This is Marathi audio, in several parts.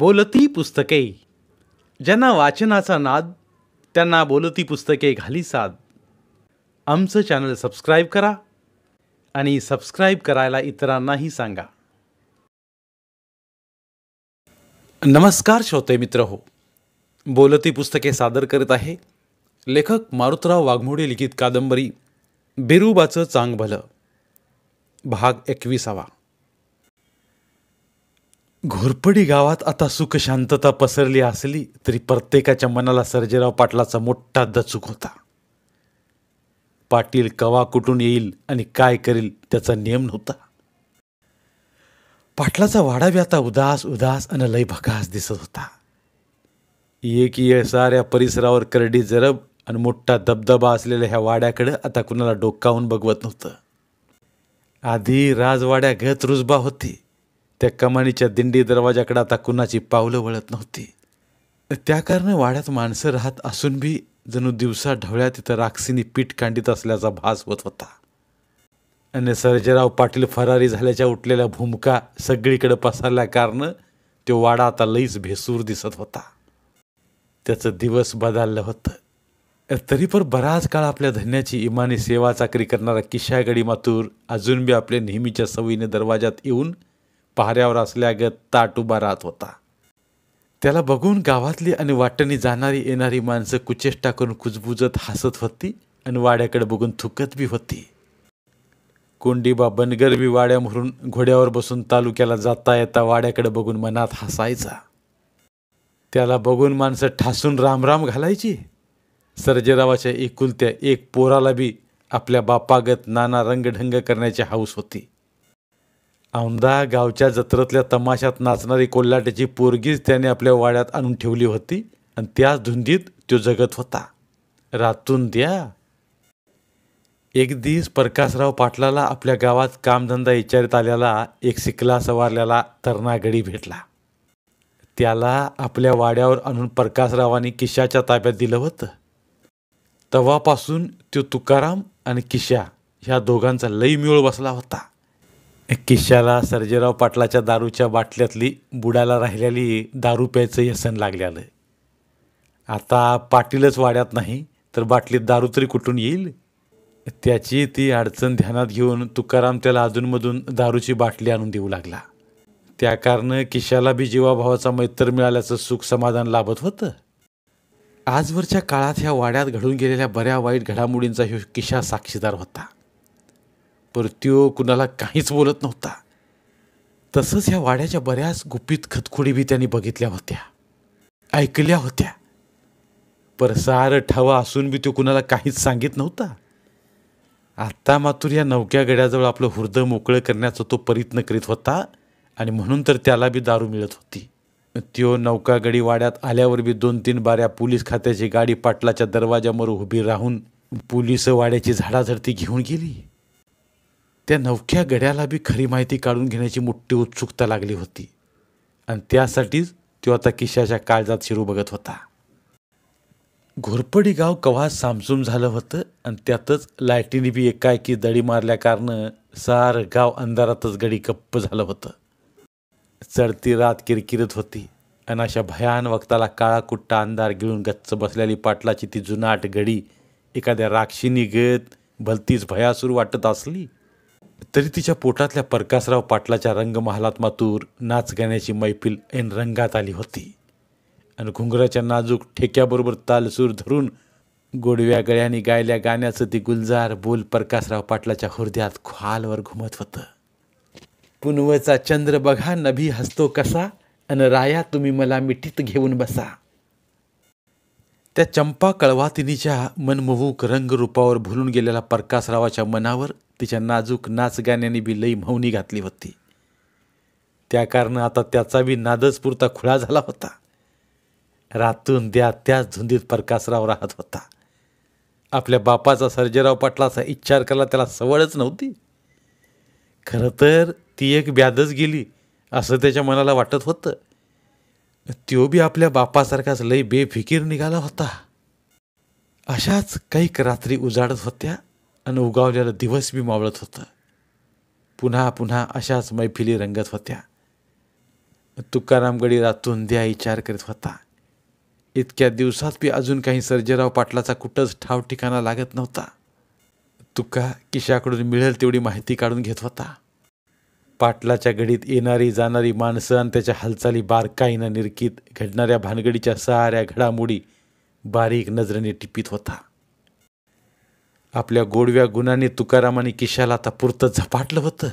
बोलती पुस्तके ज्यांना वाचनाचा नाद त्यांना बोलती पुस्तके घाली साद आमचं चॅनल सबस्क्राईब करा आणि सबस्क्राईब करायला इतरांनाही सांगा नमस्कार श्रोते मित्र हो बोलती पुस्तके सादर करीत आहे लेखक मारुतराव वाघमोडे लिखित कादंबरी बिरुबाचं चांगभलं भाग एकविसावा घोरपडी गावात आता सुख शांतता पसरली असली तरी प्रत्येकाच्या मनाला सर्जेराव पाटलाचा मोठा दचूक होता पाटील कवा कुठून येईल आणि काय करील त्याचा नियम नव्हता पाटलाचा वाडावी आता उदास उदास आणि लय भकास दिसत होता एक ये साऱ्या परिसरावर करडी जरब आणि मोठा दबदबा असलेल्या ह्या वाड्याकडं आता कुणाला डोकावून बघवत नव्हतं आधी राजवाड्या गत रुजबा होती त्या कमानीच्या दिंडी दरवाजाकडे आता कुणाची पावलं वळत नव्हती त्या कारण वाड्यात माणसं राहत असून बी जणू दिवसा ढवळ्यात तिथं राक्षीनी पीठ कांडीत असल्याचा भास होत होता आणि सर्जेराव पाटील फरारी झाल्याच्या उठलेल्या भूमिका सगळीकडे पसरल्या कारण तो वाडा आता लईच भेसूर दिसत होता त्याचं दिवस बदललं होतं तरी पण बराच काळ आपल्या धन्याची इमानी सेवा चाकरी करणारा किशागडी मातूर अजून बी आपल्या नेहमीच्या सवयीने दरवाजात येऊन पहाऱ्यावर असल्यागत ताट उभा राहत होता त्याला बघून गावातली आणि वाटणी जाणारी येणारी माणसं कुचेष्टा करून कुजबुजत हसत होती आणि वाड्याकडे बघून थुकत बी होती कोंडीबा बनगर बी वाड्यामरून घोड्यावर बसून तालुक्याला जाता येता वाड्याकडे बघून मनात हसायचा त्याला बघून माणसं ठासून रामराम घालायची सर्जेरावाच्या एकुलत्या एक पोराला बी आपल्या बापागत नाना रंगढंग करण्याची हाऊस होती औंधा गावच्या जत्रेतल्या तमाशात नाचणारी कोल्हाट्याची पोरगीच त्याने आपल्या वाड्यात आणून ठेवली होती आणि त्याच धुंदीत तो जगत होता रातून द्या एक दिवस प्रकाशराव पाटलाला आपल्या गावात कामधंदा विचारित आलेला एक सिकला सवारलेला तरणागडी भेटला त्याला आपल्या वाड्यावर आणून प्रकाशरावांनी किशाच्या ताब्यात दिलं होतं तवापासून तो तुकाराम आणि किशा ह्या दोघांचा लई मिळ बसला होता किशाला सर्जेराव पाटलाच्या दारूच्या बाटल्यातली बुडाला राहिलेली दारू प्यायचं व्यसन आलं आता पाटीलच वाड्यात नाही तर बाटलीत दारू तरी कुठून येईल त्याची ती अडचण ध्यानात घेऊन तुकाराम त्याला अजूनमधून दारूची बाटली आणून देऊ लागला त्या कारण किशाला बी जीवाभावाचा मैत्र मिळाल्याचं सुख समाधान लाभत होतं आजवरच्या काळात ह्या वाड्यात घडून गेलेल्या बऱ्या वाईट घडामोडींचा हि किशा साक्षीदार होता परत्यो कुणाला काहीच बोलत नव्हता तसंच ह्या वाड्याच्या बऱ्याच गुपित खतखुडी बी त्यांनी बघितल्या होत्या ऐकल्या होत्या पर सार ठावा असून बी तो कुणाला काहीच सांगित नव्हता आत्ता मातूर या नवक्या गड्याजवळ आपलं हृदय मोकळं करण्याचा तो प्रयत्न करीत होता आणि म्हणून तर त्याला बी दारू मिळत होती त्यो गडी वाड्यात आल्यावर बी दोन तीन बाऱ्या पोलीस खात्याची गाडी पाटलाच्या दरवाजामोर उभी राहून पोलिस वाड्याची झाडाझडती घेऊन गेली त्या नवख्या गड्याला बी खरी माहिती काढून घेण्याची मोठी उत्सुकता लागली होती आणि त्यासाठीच तो आता किशाच्या काळजात शिरू बघत होता घोरपडी गाव कवा सामसूम झालं होतं आणि त्यातच लायटीने बी एकाएकी दडी मारल्याकारणं सार गाव अंधारातच गडी गप्प झालं होतं चढती रात किरकिरत होती आणि अशा भयान वक्ताला काळा कुट्टा अंधार गिळून गच्च बसलेली पाटलाची ती जुनाट गडी एखाद्या राक्षीनी गत भलतीच भयासूर वाटत असली तरी तिच्या पोटातल्या परकासराव पाटलाच्या रंगमहालात मातूर नाच गाण्याची मैफिल ऐन रंगात आली होती आणि घुंगराच्या नाजूक ठेक्याबरोबर तालसूर धरून गोडव्या गळ्याने गायल्या गाण्याचं ती गुलजार बोल प्रकाशराव पाटलाच्या हृदयात खालवर घुमत होतं पुनवचा चंद्र बघा नभी हसतो कसा अन राया तुम्ही मला मिठीत घेऊन बसा त्या चंपा कळवातिनीच्या मनमोहूक रंगरूपावर भुलून गेलेला परकासरावाच्या मनावर तिच्या नाजूक नाचगाण्याने बी लई मौनी घातली होती त्या कारण आता त्याचा बी नादच पुरता खुळा झाला होता रातून द्या त्याच धुंदीत परकासराव राहत होता आपल्या बापाचा सर्जेराव पाटलाचा इच्छार करायला त्याला सवळच नव्हती खरं तर ती एक ब्यादच गेली असं त्याच्या मनाला वाटत होतं त्यो बी आपल्या बापासारखाच लय बेफिकीर निघाला होता अशाच काही रात्री उजाडत होत्या आणि उगावलेला दिवस बी मावळत होतं पुन्हा पुन्हा अशाच मैफिली रंगत होत्या तुकारामगडी रातून द्या विचार करीत होता इतक्या दिवसात बी अजून काही सर्जेराव पाटलाचा कुठंच ठाव ठिकाणा लागत नव्हता तुका किशाकडून मिळेल तेवढी माहिती काढून घेत होता पाटलाच्या घडीत येणारी जाणारी माणसं आणि त्याच्या हालचाली बारकाईनं निरकीत घडणाऱ्या भानगडीच्या साऱ्या घडामोडी बारीक नजरेने टिपीत होता आपल्या गोडव्या गुणाने तुकारामाने किशाला आता पुरतं झपाटलं होतं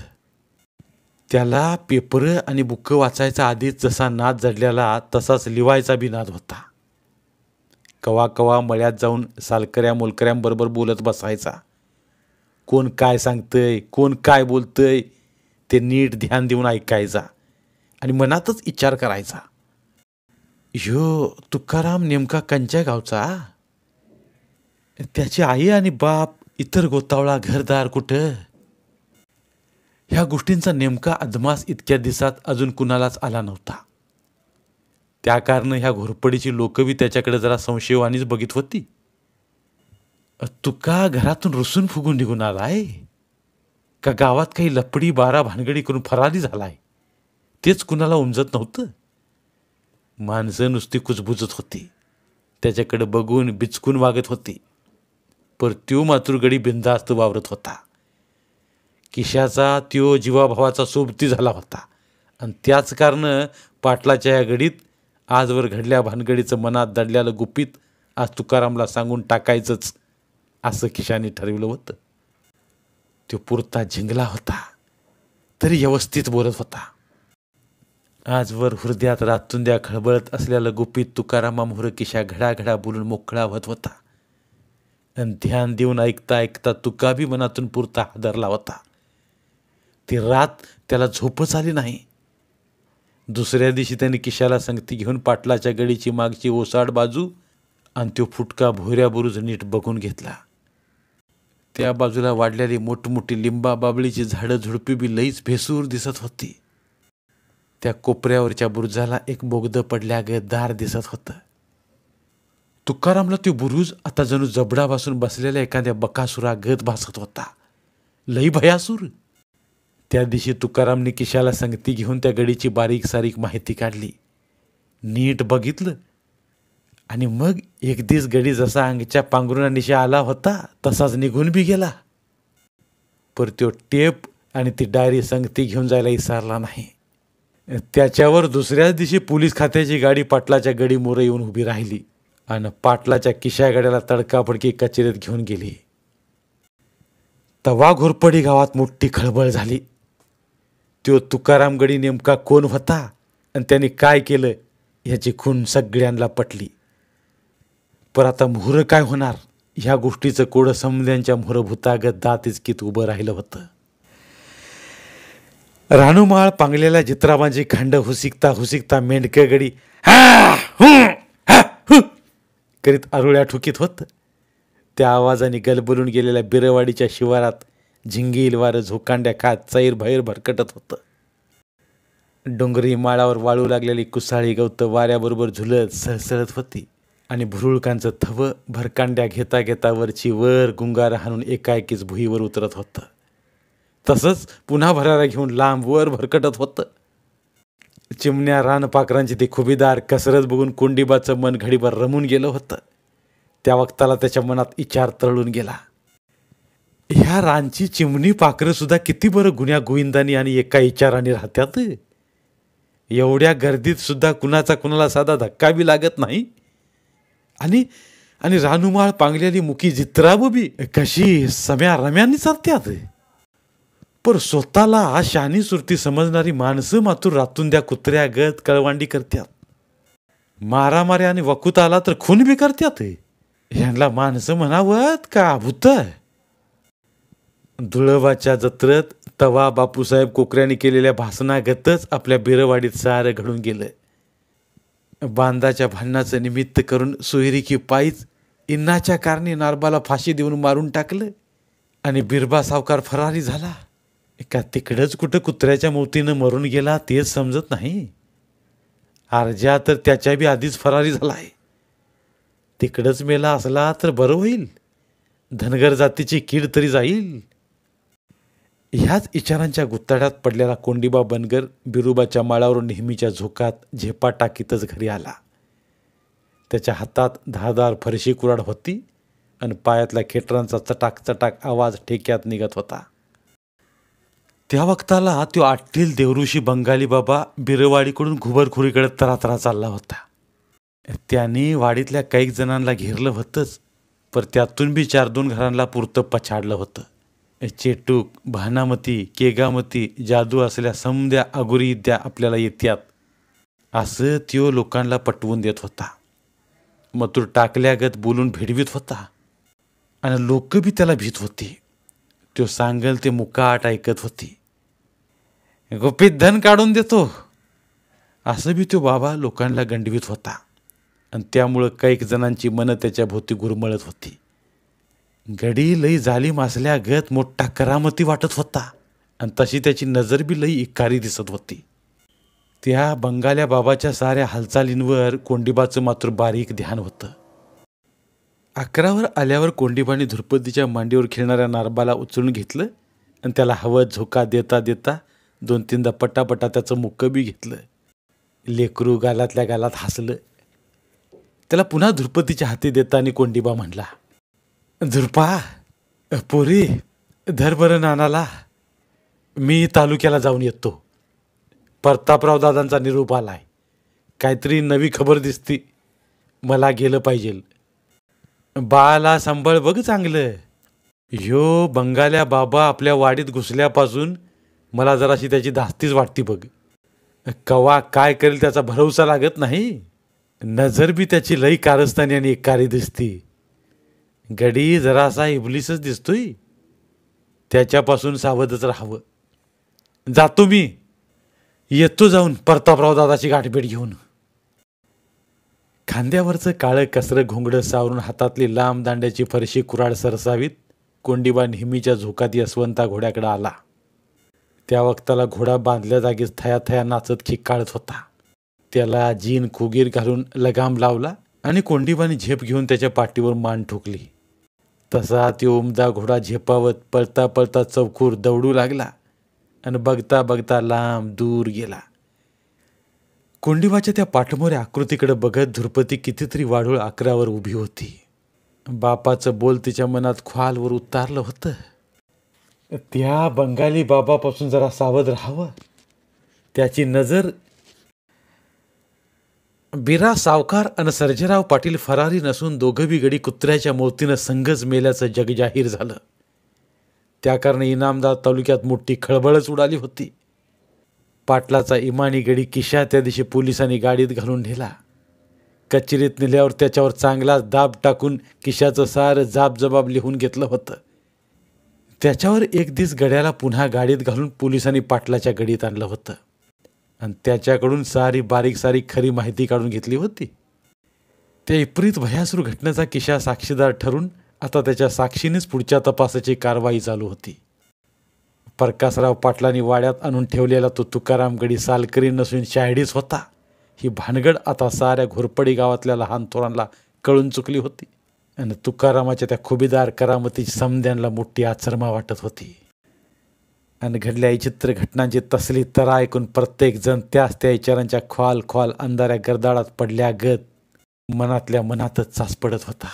त्याला पेपर आणि बुकं वाचायचा आधीच जसा नाद जडलेला तसाच लिवायचा बी नाद होता कवा कवा मळ्यात जाऊन सालकऱ्या मोलकऱ्यांबरोबर बोलत बसायचा कोण काय सांगतंय कोण काय बोलतंय ते नीट ध्यान देऊन ऐकायचा आणि मनातच विचार करायचा ह्यो तुकाराम नेमका कंच्या गावचा त्याची आई आणि बाप इतर गोतावळा घरदार कुठं ह्या गोष्टींचा नेमका अदमास इतक्या दिवसात अजून कुणालाच आला नव्हता त्या कारण ह्या घोरपडीची लोकवी त्याच्याकडे जरा संशयवाणीच बघित होती तुका घरातून रुसून फुगून निघून आलाय का गावात काही लपडी बारा भानगडी करून फरारी झाला आहे तेच कुणाला उमजत नव्हतं माणसं नुसती कुजबुजत होती त्याच्याकडे बघून बिचकून वागत होती पर त्यो मातृगडी बिंदास्त वावरत होता किशाचा त्यो जीवाभावाचा सोबती झाला होता आणि त्याच कारण पाटलाच्या या गडीत आजवर घडल्या भानगडीचं मनात दडल्याला गुपित आज तुकारामला सांगून टाकायचंच असं किशाने ठरवलं होतं तो पुरता झिंगला होता तरी व्यवस्थित बोलत होता आजवर हृदयात रातुंद्या खळबळत असलेला गुपित तुकारामा किशा घडाघडा बोलून मोकळा होत होता आणि ध्यान देऊन ऐकता ऐकता तुकाबी मनातून पुरता हादरला होता ती रात त्याला झोपच आली नाही दुसऱ्या दिवशी त्याने किशाला संगती घेऊन पाटलाच्या गडीची मागची ओसाड बाजू आणि तो फुटका भोऱ्या बुरुज नीट बघून घेतला त्या बाजूला वाढलेली मोठमोठी लिंबा बाबळीची झाडं झुडपी बी लईच भेसूर दिसत होती त्या कोपऱ्यावरच्या बुरुजाला एक बोगद पडल्या दार दिसत होतं तुकारामला ती बुरुज आता जणू जबडापासून बसलेल्या एखाद्या बकासुरा गत भासत होता लई भयासूर त्या दिवशी तुकारामने किशाला संगती घेऊन त्या गडीची बारीक सारीक माहिती काढली नीट बघितलं आणि मग एक दिस गडी जसा अंगच्या पांघरुणानिशा आला होता तसाच निघून बी गेला पर तो टेप आणि ती डायरी संगती घेऊन जायला इसारला नाही त्याच्यावर दुसऱ्याच दिवशी पोलीस खात्याची गाडी पाटलाच्या गडी मोरं येऊन उभी राहिली आणि पाटलाच्या किशा गाड्याला तडकाफडकी कचेरीत घेऊन गेली तवा घोरपडी गावात मोठी खळबळ झाली तो तुकाराम गडी नेमका कोण होता आणि त्याने काय केलं ह्याची खून सगळ्यांना पटली पर आता मोहरं काय होणार ह्या गोष्टीचं कोडं समज्यांच्या मोहरभूतागत दातीच कित उभं राहिलं होतं राणूमाळ पांगलेल्या जित्राबाजी खांड हुसिकता हुसिकता मेंढके गडी करीत आरुळ्या ठुकीत होत त्या आवाजाने गलबलून गेलेल्या बिरवाडीच्या शिवारात झिंगील वारं झोकांड्या खात चैर भैर भरकटत होतं डोंगरी माळावर वाळू लागलेली कुसाळी गवत वाऱ्याबरोबर झुलत सळसळत होती आणि भुरुळकांचं थवं भरकांड्या घेता घेता वरची वर गुंगार हाणून एकाएकीच भुईवर उतरत होतं तसंच पुन्हा भरारा घेऊन लांब वर भरकटत होतं चिमण्या रानपाकरांची ती खुबीदार कसरत बघून कुंडीबाचं मन घडीभर रमून गेलं होतं त्या वक्ताला त्याच्या मनात विचार तळून गेला ह्या रानची चिमणी सुद्धा किती बरं गुन्ह्या गोविंदानी आणि एका इचाराने राहत्यात एवढ्या गर्दीत सुद्धा कुणाचा कुणाला साधा धक्का बी लागत नाही आणि आणि रानुमाळ पांगलेली मुकी जित्राबुबी कशी सम्या रम्यानी चालत्यात पर स्वतःला शानी सुरती समजणारी माणसं मात्र रातून द्या कुत्र्या गत कळवांडी करत्यात मारामारी आणि वकुत आला तर खून बी करत्यात ह्यांना माणसं म्हणावत का अभूत धुळवाच्या जत्रेत तवा बापूसाहेब कोकऱ्याने केलेल्या भाषणागतच आपल्या बिरवाडीत सारं घडून गेलं बांधाच्या भांडणाचं निमित्त करून सुहेरी की पायीच इन्नाच्या कारणे नारबाला फाशी देऊन मारून टाकलं आणि बिरबा सावकार फरारी झाला का तिकडंच कुठं कुत्र्याच्या मोतीनं मरून गेला तेच समजत नाही ज्या तर त्याच्या बी आधीच फरारी झाला आहे तिकडंच मेला असला तर बरं होईल धनगर जातीची कीड तरी जाईल ह्याच इचारांच्या गुत्ताड्यात पडलेला कोंडीबा बनगर बिरुबाच्या माळावर नेहमीच्या झोकात झेपा टाकीतच घरी आला त्याच्या हातात धारदार फरशी कुराड होती आणि पायातल्या खेटरांचा चटाक चटाक आवाज ठेक्यात निघत होता त्या वक्ताला तो आठील देवऋषी बंगाली बाबा बिरवाडीकडून घुबरखुरीकडे तरातरा चालला होता त्याने वाडीतल्या काही जणांना घेरलं होतंच पर त्यातून बी चार दोन घरांना पुरतं पछाडलं होतं चेटूक भानामती केगामती जादू असल्या समद्या अगुरी द्या आपल्याला येत्यात असं त्यो लोकांना पटवून देत होता मथुर टाकल्यागत बोलून भिडवीत होता आणि लोक बी त्याला भीत होती तो सांगल ते मुकाट ऐकत होती गोपीत धन काढून देतो असं बी तो बाबा लोकांना गंडवीत होता आणि त्यामुळं काही जणांची मनं त्याच्या भोवती गुरमळत होती गडी लई झाली मासल्या गत मोठा करामती वाटत होता आणि तशी त्याची नजर बी लई इकारी दिसत होती त्या बंगाल्या बाबाच्या साऱ्या हालचालींवर कोंडिबाचं मात्र बारीक ध्यान होतं अकरावर आल्यावर कोंडिबाने ध्रुपदीच्या मांडीवर खेळणाऱ्या नारबाला उचलून घेतलं आणि त्याला हवं झोका देता देता दोन तीनदा पटापटा त्याचं मुक्क बी घेतलं लेकरू गालातल्या गालात हसलं त्याला पुन्हा ध्रुपदीच्या हाती देता आणि कोंडिबा म्हणला झुरपा पोरी धरभर नानाला मी तालुक्याला जाऊन येतो प्रतापराव दादांचा निरोप आला आहे काहीतरी नवी खबर दिसती मला गेलं पाहिजे बाळाला सांभाळ बघ चांगलं यो बंगाल्या बाबा आपल्या वाडीत घुसल्यापासून मला जराशी त्याची धास्तीच वाटती बघ कवा काय करेल त्याचा भरवसा लागत नाही नजर बी त्याची लई कारस्थानी आणि एक दिसती गडी जरासा इबलीसच दिसतोय त्याच्यापासून सावधच राहावं जातो मी येतो जाऊन परतापराव दादाची गाठभेट घेऊन खांद्यावरचं काळं कसरं घोंगडं सावरून हातातली लांब दांड्याची फरशी कुराड सरसावीत कोंडीबा नेहमीच्या झोकात यशवंता घोड्याकडे आला त्या वक्ताला घोडा बांधल्या जागीच थया थया नाचत खिक होता त्याला जीन खुगीर घालून लगाम लावला आणि कोंडीबाने झेप घेऊन त्याच्या पाठीवर मान ठोकली तसा ते उमदा घोडा झेपावत पळता पळता चौकूर दौडू लागला आणि बघता बघता लांब दूर गेला कोंडीबाच्या त्या पाठमोऱ्या आकृतीकडे बघत धुरपती कितीतरी वाढूळ अकरावर उभी होती बापाचं बोल तिच्या मनात ख्वालवर उतारलं होतं त्या बंगाली बाबापासून जरा सावध राहावं त्याची नजर बिरा सावकार आणि सर्जेराव पाटील फरारी नसून दोघं बिगडी कुत्र्याच्या मूर्तीनं संघच मेल्याचं जग जाहीर झालं कारण इनामदार तालुक्यात मोठी खळबळच उडाली होती पाटलाचा इमानी गडी किशा त्या दिवशी पोलिसांनी गाडीत घालून नेला कचेरीत नेल्यावर त्याच्यावर चांगला दाब टाकून किशाचं सारं जाबजबाब लिहून घेतलं होतं त्याच्यावर एक दिस गड्याला पुन्हा गाडीत घालून पोलिसांनी पाटलाच्या गडीत आणलं होतं आणि त्याच्याकडून सारी बारीक सारी खरी माहिती काढून घेतली होती त्या विपरीत भयासुर घटनेचा किशा साक्षीदार ठरून आता त्याच्या साक्षीनेच पुढच्या तपासाची कारवाई चालू होती प्रकाशराव पाटलांनी वाड्यात आणून ठेवलेला तो तुकारामगडी सालकरी नसून शायडीच होता ही भानगड आता साऱ्या घोरपडी गावातल्या लहान थोरांना कळून चुकली होती आणि तुकारामाच्या त्या खुबीदार करामतीची समध्यांना मोठी आचरमा वाटत होती आणि घडल्या विचित्र घटनांची तसली तर ऐकून प्रत्येकजण त्याच त्या विचारांच्या ख्वाल ख्वाल अंधाऱ्या पडल्या गत मनातल्या मनातच चास पडत होता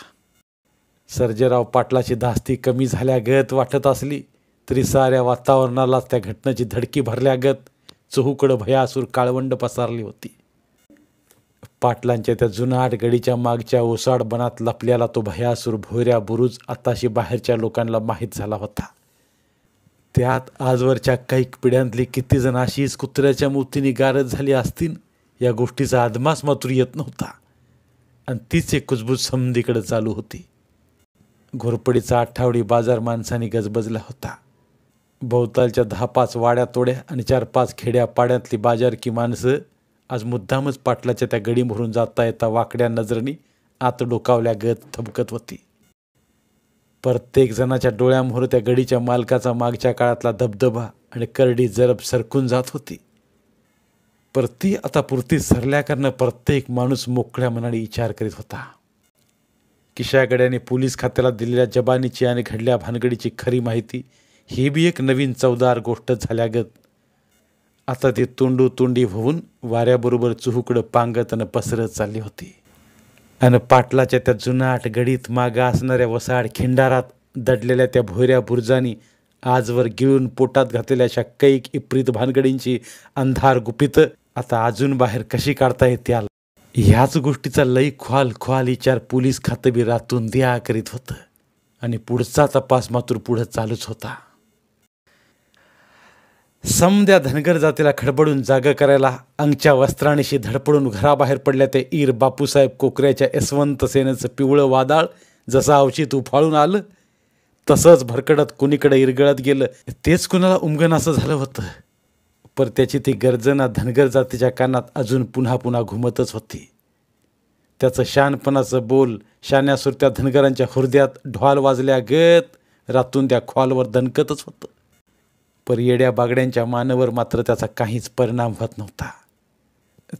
सर्जेराव पाटलाची धास्ती कमी झाल्यागत वाटत असली तरी साऱ्या वातावरणालाच त्या घटनेची धडकी भरल्या गत चहूकडं भयासूर काळवंड पसारली होती पाटलांच्या त्या जुनाट गडीच्या मागच्या ओसाड बनात लपल्याला तो भयासूर भोऱ्या बुरुज आताशी बाहेरच्या लोकांना माहीत झाला होता त्यात आजवरच्या काही पिढ्यांतली किती जण अशीच कुत्र्याच्या मूर्तीने गारज झाली असतील या गोष्टीचा अदमास मात्र येत नव्हता आणि तीच एक कुजबूज समधीकडे चालू होती घोरपडीचा आठवडी बाजार माणसाने गजबजला होता भोवतालच्या दहा पाच वाड्या तोड्या आणि चार पाच खेड्या पाड्यातली बाजारकी माणसं आज मुद्दामच पाटलाच्या त्या गडी भरून जाता येता वाकड्या नजरेने आत डोकावल्या गत थबकत होती प्रत्येक जणाच्या डोळ्यामोर त्या गडीच्या मालकाचा मागच्या काळातला दबदबा आणि करडी जरब सरकून जात होती पर ती आता पुरती सरल्याकरणं प्रत्येक माणूस मोकळ्या मनाने विचार करीत होता किशागड्याने पोलीस खात्याला दिलेल्या जबानीची आणि घडल्या भानगडीची खरी माहिती ही बी एक नवीन चवदार गोष्ट झाल्यागत आता ती तोंडू तोंडी होऊन वाऱ्याबरोबर चुहूकडं पांगत आणि पसरत चालली होती आणि पाटलाच्या त्या जुनाट गडीत मागा असणाऱ्या वसाड खिंडारात दडलेल्या त्या भोऱ्या बुरजानी आजवर गिळून पोटात घातलेल्या अशा कैक इप्रित भानगडींची अंधार गुपित आता अजून बाहेर कशी काढता येते आला ह्याच गोष्टीचा लई ख्वाल ख्वाल विचार पोलीस खातं बी रातून द्या करीत होतं आणि पुढचा तपास मात्र पुढं चालूच होता समद्या धनगर जातीला खडबडून जागा करायला अंगच्या वस्त्राणीशी धडपडून घराबाहेर पडल्या ते ईर बापूसाहेब कोकऱ्याच्या यशवंत सेनेचं पिवळं वादाळ जसं अवचित उफाळून आलं तसंच भरकडत कुणीकडे इरगळत गेलं तेच कुणाला उमगण असं झालं होतं पर त्याची ती गर्जना धनगर जातीच्या कानात अजून पुन्हा पुन्हा घुमतच होती त्याचं शानपणाचं बोल शान्यासुरत्या धनगरांच्या हृदयात ढोल वाजल्या गत रातून त्या खोलवर दणकतच होतं पर येड्या बागड्यांच्या मानवर मात्र त्याचा काहीच परिणाम होत नव्हता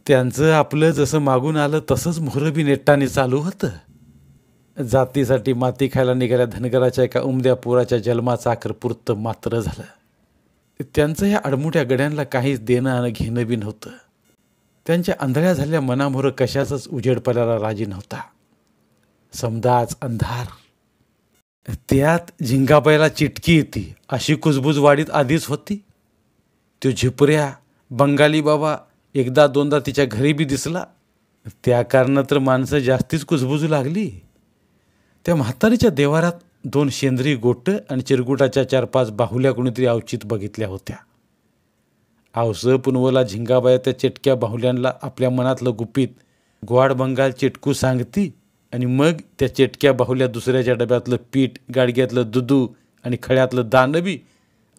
त्यांचं आपलं जसं मागून आलं तसंच मोहरबी नेट्टाने चालू होतं जातीसाठी माती खायला निघाल्या धनगराच्या एका उमद्या पुराच्या जन्माचं पुरतं मात्र झालं त्यांचं या अडमुट्या गड्यांना काहीच देणं आणि घेणं बी नव्हतं त्यांच्या अंधळ्या झालेल्या मनामोरं कशाचाच पडायला राजी नव्हता समदाच अंधार त्यात झिंगाबाईला चिटकी येते अशी कुजबूज वाढीत आधीच होती तो झिपऱ्या बंगाली बाबा एकदा दोनदा तिच्या घरी बी दिसला त्या कारणात तर माणसं जास्तीच कुजबुजू लागली त्या म्हातारीच्या देवारात दोन शेंद्री गोट आणि चिरगुटाच्या चार पाच बाहुल्या कोणीतरी अवचित बघितल्या होत्या आवस पुनवला झिंगाबाया त्या चिटक्या बाहुल्यांना आपल्या मनातलं गुपित ग्वाड बंगाल चिटकू सांगती आणि मग त्या चेटक्या बाहुल्या दुसऱ्याच्या डब्यातलं पीठ गाडग्यातलं दुदू आणि खळ्यातलं दानबी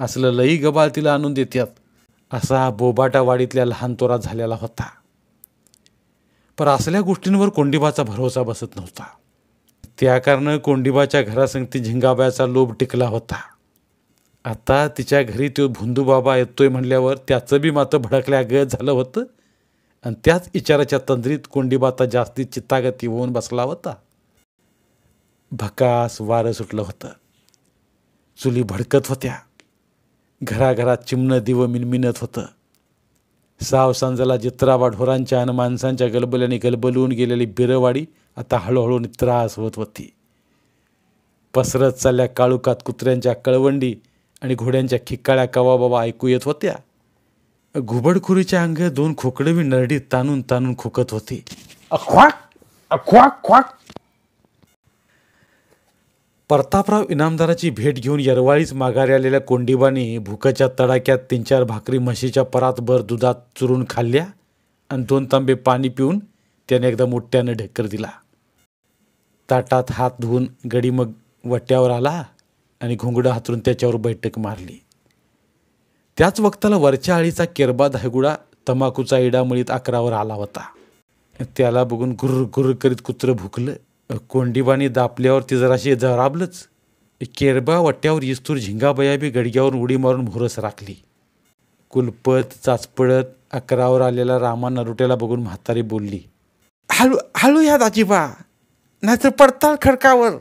असलं लई गबाळ तिला आणून देतात असा बोबाटा वाडीतल्या लहान तोरा झालेला होता पर असल्या गोष्टींवर कोंडीबाचा भरोसा बसत नव्हता त्या कारण कोंडीबाच्या घरासंगती झिंगाबायाचा लोभ टिकला होता आता तिच्या घरी तो भुंदूबाबा येतोय म्हणल्यावर त्याचं बी मात्र भडकल्या गत झालं होतं आणि त्याच इचाराच्या तंद्रीत कोंडीबाता जास्ती चित्तागती होऊन बसला होता भकास वारं सुटलं होतं चुली भडकत होत्या घराघरात चिमणं दिवं मिनमिनत होतं साव सांजला जित्रावा ढोरांच्या आणि माणसांच्या गलबल्याने गलबलून गेलेली बिरवाडी आता हळूहळू त्रास होत होती पसरत चालल्या काळुकात कुत्र्यांच्या कळवंडी आणि घोड्यांच्या खिकाळ्या कवाबाबा ऐकू येत होत्या घुबडखुरीच्या अंग दोन खोकडवी नरडी ताणून ताणून खोकत होती प्रतापराव इनामदाराची भेट घेऊन यरवाळीच माघारी आलेल्या कोंडीबाने भुकाच्या तडाक्यात तीन चार भाकरी म्हशीच्या भर दुधात चुरून खाल्ल्या आणि दोन तांबे पाणी पिऊन त्याने एकदा मोठ्यानं ढेकर दिला ताटात हात धुवून गडी मग वट्यावर आला आणि घोंगडं हातरून त्याच्यावर बैठक मारली त्याच वक्ताला वरच्या आळीचा केरबा धायगुडा तमाखूचा इडामळीत अकरावर आला होता त्याला बघून गुर्र गुर करीत कुत्रं भुकलं कोंडीबानी दापल्यावर ती जराशी जराबलंच केरबा वट्ट्यावर इस्तूर झिंगाबयाबी गडग्यावर उडी मारून भुरस राखली कुलपत चाचपडत अकरावर आलेला रामा नरुट्याला बघून म्हातारी बोलली हळू हळू या दाजीबा नाहीतर पडताल खडकावर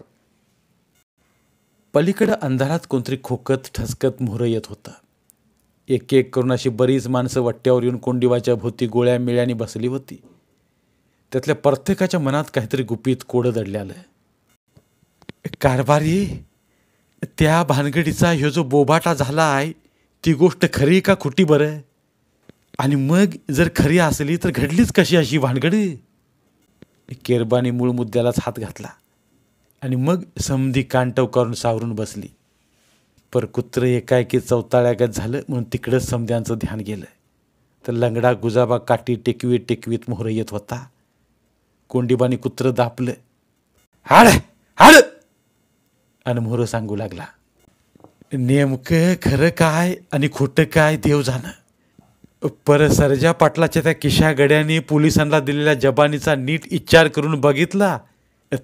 पलीकडं अंधारात कोणतरी खोकत ठसकत मोहरं येत होतं एक एक करून अशी बरीच माणसं वट्ट्यावर येऊन कोंडिवाच्या भोवती गोळ्या मिळ्याने बसली होती त्यातल्या प्रत्येकाच्या मनात काहीतरी गुपित कोडं दडले आलं कारभारी त्या भानगडीचा ह्यो जो बोबाटा झाला आहे ती गोष्ट खरी का खुटी बरं आणि मग जर खरी असली तर घडलीच कशी अशी भानगडी केरबाने मूळ मुद्द्यालाच हात घातला आणि मग समधी कांटव करून सावरून बसली पर कुत्र एकाएकी चौताळ्यागत झालं म्हणून तिकडंच समध्यांचं ध्यान गेलं तर लंगडा गुजाबा काठी टेकवीत टेकवीत मोहर येत होता कोंडीबाने कुत्र दापलं हाड हाड आणि मोहरं सांगू लागला नेमकं खरं काय आणि खोटं काय देव जाणं पर सरजा पाटलाच्या त्या किशा गड्याने पोलिसांना दिलेल्या जबानीचा नीट विचार करून बघितला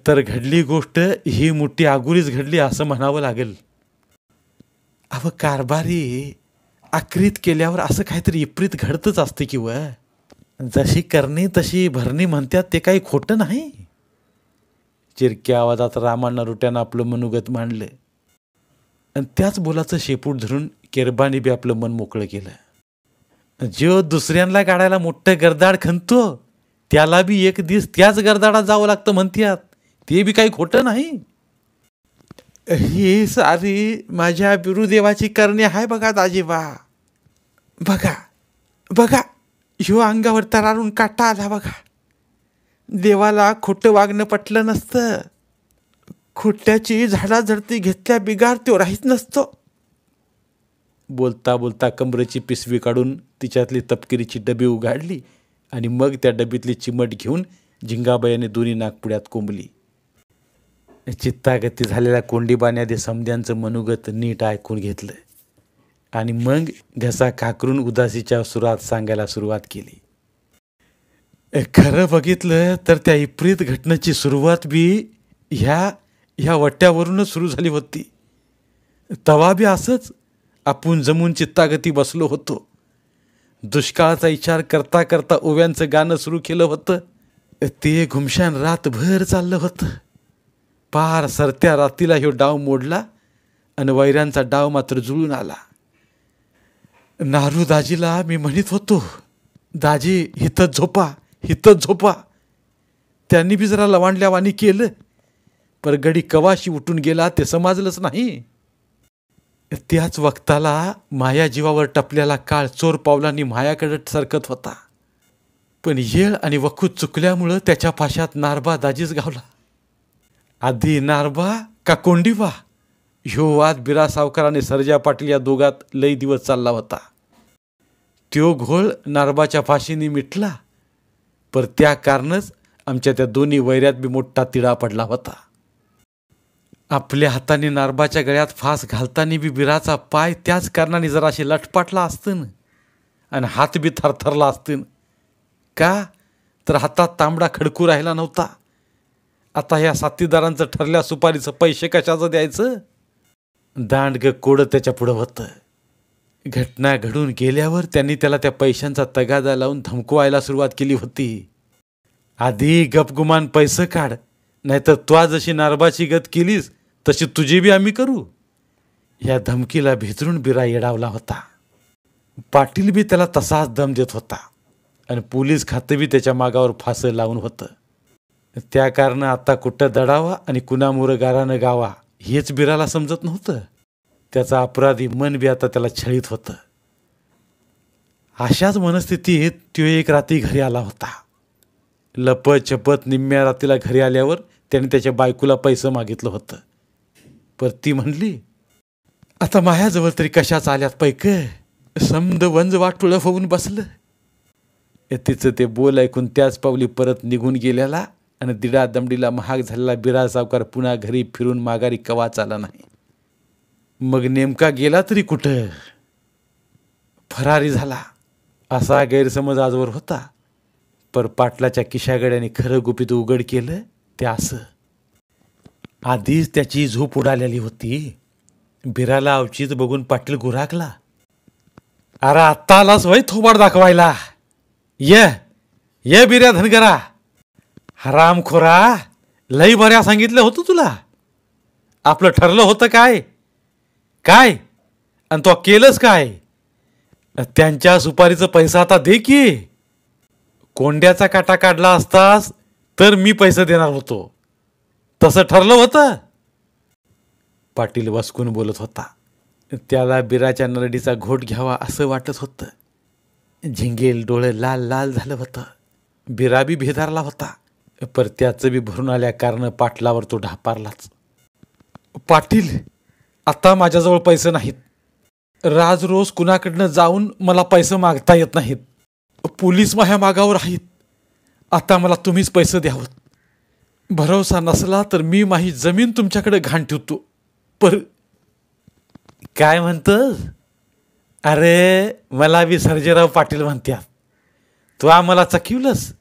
तर घडली गोष्ट ही मोठी आगुरीच घडली असं म्हणावं लागेल अव कारभारी आकृत केल्यावर असं काहीतरी विपरीत घडतच असते किंवा जशी करणे तशी भरणी म्हणतात ते काही खोटं नाही चिरक्या आवाजात रामांना रुट्यानं आपलं मनोगत मांडलं आणि त्याच बोलाचं शेपूट धरून केरबाने बी आपलं मन मोकळं केलं जो दुसऱ्यांना काढायला मोठं गरदाड खणतो त्याला बी एक दिस त्याच गरदाडात जावं लागतं म्हणतात ते बी काही खोटं नाही ही सारी माझ्या बिरुदेवाची करणे आहे बघा दाजीबा बघा बघा ह्यो अंगावर तरारून काटा आला बघा देवाला खोटं वागणं पटलं नसतं खोट्याची झाडाझडती घेतल्या बिगार तो राहीत नसतो बोलता बोलता कमरेची पिशवी काढून तिच्यातली तपकिरीची डबी उघाडली आणि मग त्या डबीतली चिमट घेऊन झिंगाबाईने दोन्ही नागपुड्यात कोंबली चित्तागती झालेल्या कोंडीबाण्यादे समध्यांचं मनोगत नीट ऐकून घेतलं आणि मग घसा खाकरून उदासीच्या सुरात सांगायला सुरुवात केली खरं बघितलं तर त्या इप्रित घटनेची सुरुवात बी ह्या ह्या वट्ट्यावरूनच सुरू झाली होती तवा बी असंच आपण जमून चित्तागती बसलो होतो दुष्काळाचा विचार करता करता ओव्यांचं गाणं सुरू केलं होतं ते घुमशान रातभर चाललं होतं पार सरत्या रात्रीला हे डाव मोडला आणि वैऱ्यांचा डाव मात्र जुळून आला नारू दाजीला मी म्हणत होतो दाजी हितच झोपा हितच झोपा त्यांनी बी जरा लवांडल्यावानी केलं पर गडी कवाशी उठून गेला ते समाजलंच नाही त्याच वक्ताला माया जीवावर टपल्याला काळ चोर पावलांनी मायाकडे सरकत होता पण येळ आणि वखूत चुकल्यामुळं त्याच्या पाशात नारबा दाजीच गावला आधी नारबा का कोंडीबा ह्यो वाद बिरा सावकार आणि सरजा पाटील या दोघात लई दिवस चालला होता त्यो घोळ नारबाच्या फाशीने मिटला पर त्या कारणच आमच्या त्या दोन्ही वैऱ्यात बी मोठा तिळा पडला होता आपल्या हाताने नारबाच्या गळ्यात फास घालताना बी बिराचा पाय त्याच कारणाने जराशी लटपाटला असतं आणि हात बी थरथरला असतं का तर हातात तांबडा खडकू राहिला नव्हता आता ह्या साथीदारांचं ठरल्या सुपारीचं पैसे कशाचं द्यायचं दांडग कोडं त्याच्या पुढं होतं घटना घडून गेल्यावर त्यांनी त्याला त्या पैशांचा तगादा लावून धमकवायला सुरुवात केली होती आधी गपगुमान पैसे काढ नाहीतर त्वा जशी नारबाची गत केलीस तशी तुझी बी आम्ही करू या धमकीला भिजरून बिरा येडावला होता पाटील बी त्याला तसाच दम देत होता आणि पोलीस खातं बी त्याच्या मागावर फासं लावून होतं त्या कारण आता कुठं दडावा आणि कुणामुळं गारानं गावा हेच बिराला समजत नव्हतं त्याचा अपराधी मन बी आता त्याला छळीत होतं अशाच मनस्थितीत तो एक रात्री घरी आला होता लपत छपत निम्म्या रात्रीला घरी आल्यावर त्याने त्याच्या बायकोला पैसे मागितलं होतं पर ती म्हणली आता मायाजवळ तरी कशाच आल्यात पैक समद वंज वाटुळं होऊन बसलं तिचं ते बोल ऐकून त्याच पावली परत निघून गेल्याला आणि दिडा दमडीला महाग झालेला बिरा सावकार पुन्हा घरी फिरून माघारी कवाच आला नाही मग नेमका गेला तरी कुठं फरारी झाला असा गैरसमज आजवर होता पर पाटलाच्या किशागड्याने खरं गुपित उघड केलं ते असं आधीच त्याची झोप उडालेली होती बिराला अवचित बघून पाटील गुराकला अरे आत्ता आलास वय थोबाड दाखवायला ये ये बिर्या धनगरा खोरा लई बऱ्या सांगितलं होतं तुला आपलं ठरलं होतं काय काय आणि तो केलंच काय त्यांच्या सुपारीचं पैसा आता दे की कोंड्याचा काटा काढला असतास तर मी पैसे देणार होतो तसं ठरलं होतं पाटील वसकून बोलत होता त्याला बिराच्या नरडीचा घोट घ्यावा असं वाटत होतं झिंगेल डोळे लाल लाल झालं होतं बिराबी भेदारला होता पर त्याचं बी भरून आल्या कारण पाटलावर तो ढापारलाच पाटील आता माझ्याजवळ पैसे नाहीत राज रोज कुणाकडनं जाऊन मला पैसे मागता येत नाहीत पोलीस माझ्या मागावर आहेत आता मला तुम्हीच पैसे द्यावं भरोसा नसला तर मी माही जमीन तुमच्याकडे घाण ठेवतो पर काय म्हणतं अरे मला बी सर्जेराव पाटील म्हणत्या तू आम्हाला चकिवलंस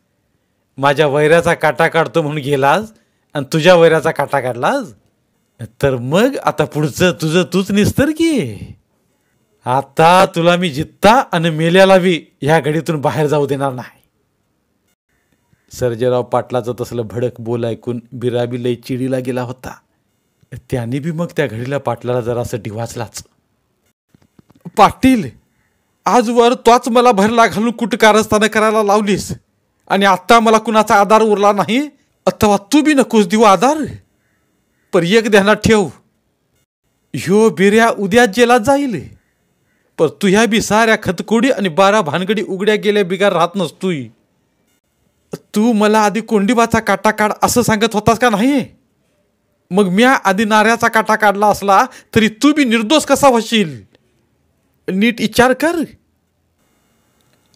माझ्या वैराचा काटा काढतो म्हणून गेलास आणि तुझ्या वैराचा काटा काढलास तर मग आता पुढचं तुझं तूच निस्तर की आता तुला मी जित्ता आणि मेल्याला बी ह्या घडीतून बाहेर जाऊ देणार नाही सर्जेराव पाटलाचं तसलं भडक बोल ऐकून बिराबी लई चिडीला गेला होता त्याने बी मग त्या घडीला पाटलाला असं डिवाचलाच पाटील आजवर तोच मला भरला घालून कुठं कारस्थानं करायला लावलीस आणि आत्ता मला कुणाचा आधार उरला नाही अथवा तू बी नकोस देऊ आधार पर एक ध्यानात ठेव ह्यो बिर्या उद्या जेला जाईल पर तुह्या बी साऱ्या खतकोडी आणि बारा भानगडी उघड्या गेल्या बिगार राहत नसतोय तू मला आधी कोंडिबाचा काटा काढ असं सांगत होतास का नाही मग मी आधी नाऱ्याचा काटा काढला असला तरी तू बी निर्दोष कसा होशील नीट विचार कर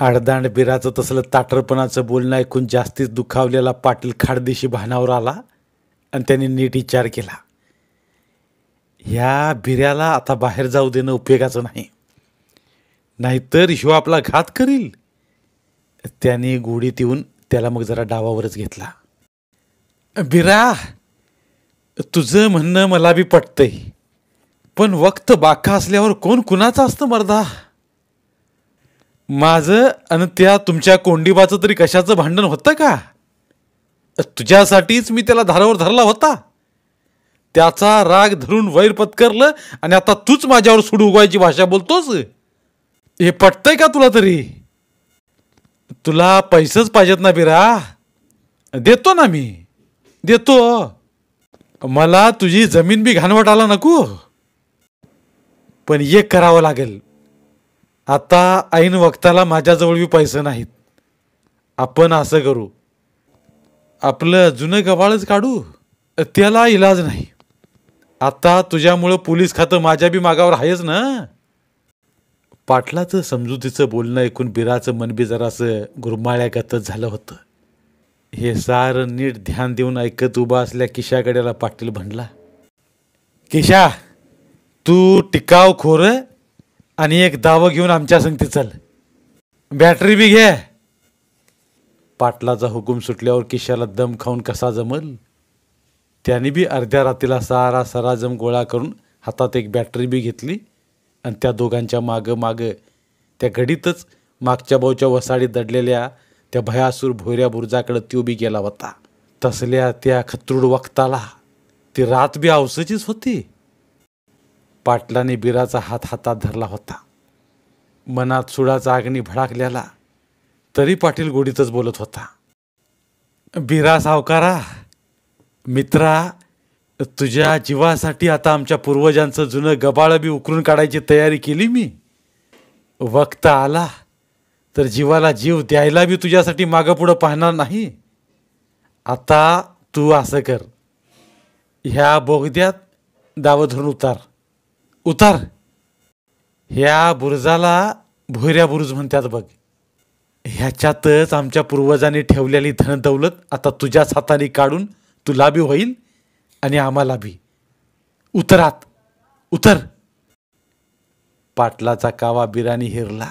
अडदांड बिराचं तसलं ताटरपणाचं बोलणं ऐकून जास्तीच दुखावलेला पाटील खाडदेशी भानावर आला आणि त्याने नीट विचार केला ह्या बिऱ्याला आता बाहेर जाऊ देणं उपयोगाचं नाही नाहीतर हिव आपला घात करील त्याने गोडीत येऊन त्याला मग जरा डावावरच घेतला बिरा तुझं म्हणणं मला बी पटतंय पण वक्त बाका असल्यावर कोण कुणाचं असतं मर्दा माझं आणि त्या तुमच्या कोंडीबाचं तरी कशाचं भांडण होतं का तुझ्यासाठीच मी त्याला धारावर धरला होता त्याचा राग धरून वैर पत्करलं आणि आता तूच माझ्यावर सूड उगवायची भाषा बोलतोस हे पटतंय का तुला तरी तुला पैसेच पाहिजेत ना बिरा देतो ना मी देतो मला तुझी जमीन बी घाणवट आला नको पण एक करावं लागेल आता ऐन वक्ताला माझ्याजवळ बी पैसे नाहीत आपण असं करू आपलं जुनं गवाळच काढू त्याला इलाज नाही आता तुझ्यामुळं पोलीस खातं माझ्या बी मागावर आहेच ना पाटलाचं समजुतीचं बोलणं ऐकून बिराचं मन बी जरासं गुरमाळ्यागतच झालं होतं हे सार नीट ध्यान देऊन ऐकत उभा असल्या किशाकड्याला पाटील म्हणला किशा तू टिकाव खोरं आणि एक दावं घेऊन आमच्या संगती चल बॅटरी बी घे पाटलाचा हुकूम सुटल्यावर किशाला दम खाऊन कसा जमल त्याने बी अर्ध्या रात्रीला सारा जम गोळा करून हातात एक बॅटरी बी घेतली आणि त्या दोघांच्या मागं मागं त्या घडीतच मागच्या भाऊच्या वसाडीत दडलेल्या त्या भयासूर भोऱ्या बुरजाकडे तो बी गेला होता तसल्या त्या खत्रूड वक्ताला ती रात बी आवसाचीच होती पाटलाने बिराचा हात हातात धरला होता मनात सुडाचा अग्नी भडाकलेला तरी पाटील गोडीतच बोलत होता बिरा सावकारा मित्रा तुझ्या जीवासाठी आता आमच्या पूर्वजांचं जुनं गबाळं बी उकरून काढायची तयारी केली मी वक्त आला तर जीवाला जीव द्यायला बी तुझ्यासाठी मागं पुढं पाहणार नाही आता तू असं कर ह्या बोगद्यात दावं धरून उतार उतार ह्या बुरुजाला भोऱ्या बुरुज म्हणतात बघ ह्याच्यातच आमच्या पूर्वजांनी ठेवलेली धन दौलत आता तुझ्याच हाताने काढून तुला बी होईल आणि आम्हाला बी उतरात उतर पाटलाचा कावा बिराणी हिरला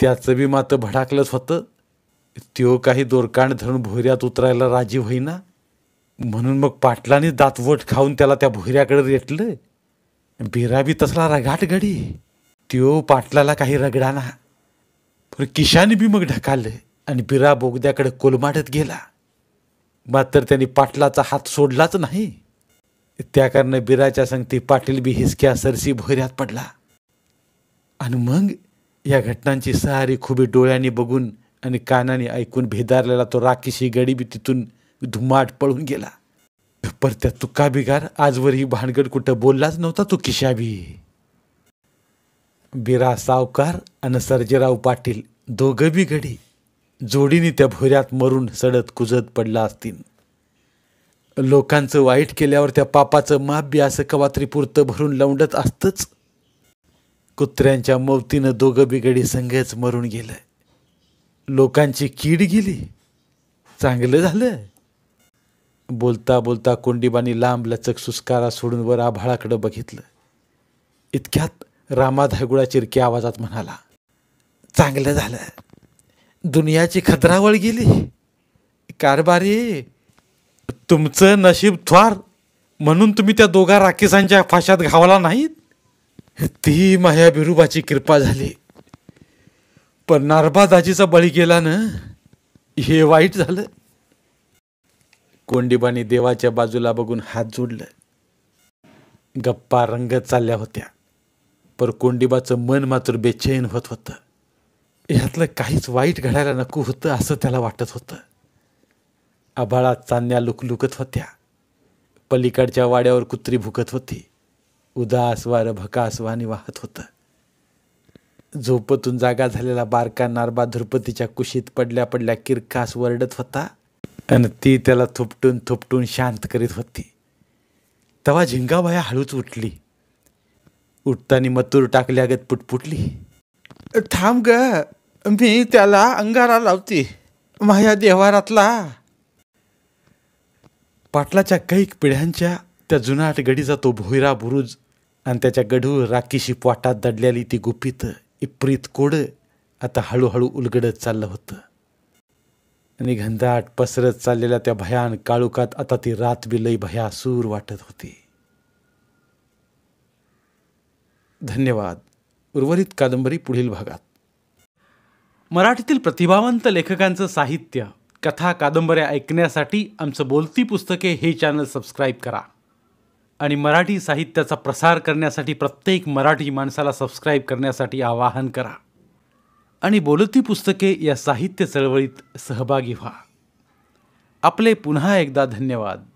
त्याचं बी मात भडाकलंच होतं त्यो काही दोरकांड धरून भोऱ्यात उतरायला राजी होईना म्हणून मग पाटलाने दातवट खाऊन त्याला त्या भुयऱ्याकडे रेटलं बिराबी तसला रगाट गडी त्यो पाटलाला काही रगडाना पण किशाने बी मग ढकाल आणि बिरा बोगद्याकडे कोलमाडत गेला मात्र त्यांनी पाटलाचा हात सोडलाच नाही त्या कारण बिराच्या संगती पाटील बी हिसक्या सरसी भोयऱ्यात पडला आणि मग या घटनांची सारी खुबी डोळ्यांनी बघून आणि कानाने ऐकून भेदारलेला तो राकेशी गडी बी तिथून धुमाट पळून गेला परत्या तुका बिगार आजवर ही भानगड कुठं बोललाच नव्हता तू किशाबी बिरा सावकार आणि सर्जेराव पाटील दोघं बिघडी जोडीने त्या भोऱ्यात मरून सडत कुजत पडला असतील लोकांचं वाईट केल्यावर त्या पापाचं माप बी असं कवात्री पुरतं भरून लावडत असतंच कुत्र्यांच्या मवतीनं दोघं बिघडी संघच मरून गेलं लोकांची कीड गेली चांगलं झालं बोलता बोलता कोंडीबानी लांब लचक सुस्कारा सोडून वर आभाळाकडं बघितलं इतक्यात रामा धायगुळा चिरक्या आवाजात म्हणाला चांगलं झालं दुनियाची खदरावळ गेली कारबारी तुमचं नशीब थ्वार म्हणून तुम्ही त्या दोघा राकेसांच्या फाशात घावला नाहीत ती माया बिरुबाची कृपा झाली पण नारबा दाजीचा बळी गेला ना हे वाईट झालं कोंडिबाने देवाच्या बाजूला बघून हात जोडलं गप्पा रंगत चालल्या होत्या पर कोंडिबाचं मन मात्र बेचैन होत होतं ह्यातलं काहीच वाईट घडायला नको होतं असं त्याला वाटत होतं आभाळात चांदण्या लुकलुकत होत्या पलीकडच्या वाड्यावर कुत्री भुकत होती उदास वार भकास वाणी वाहत होतं झोपतून जागा झालेला बारका नारबा धुरपतीच्या कुशीत पडल्या पडल्या किरकास वरडत होता आणि ती त्याला थुपटून थुपटून शांत करीत होती तेव्हा झिंगाबाया हळूच उठली उठताना मथूर टाकल्यागत पुटपुटली थांब ग मी त्याला अंगारा लावते माझ्या देवारातला पाटलाच्या काही पिढ्यांच्या त्या जुनाट गडीचा तो भुईरा बुरुज आणि त्याच्या गढूळ राखीशी पोटात दडलेली ती गुपित इप्रीत कोड आता हळूहळू उलगडत चाललं होतं आणि घनदाट पसरत चाललेल्या त्या भयान काळुकात आता ती रात बी लई भयासूर वाटत होती धन्यवाद उर्वरित कादंबरी पुढील भागात मराठीतील प्रतिभावंत लेखकांचं साहित्य कथा कादंबऱ्या ऐकण्यासाठी आमचं बोलती पुस्तके हे चॅनल सबस्क्राईब करा आणि मराठी साहित्याचा प्रसार करण्यासाठी प्रत्येक मराठी माणसाला सबस्क्राईब करण्यासाठी आवाहन करा आणि बोलती पुस्तके या साहित्य चळवळीत सहभागी व्हा आपले पुन्हा एकदा धन्यवाद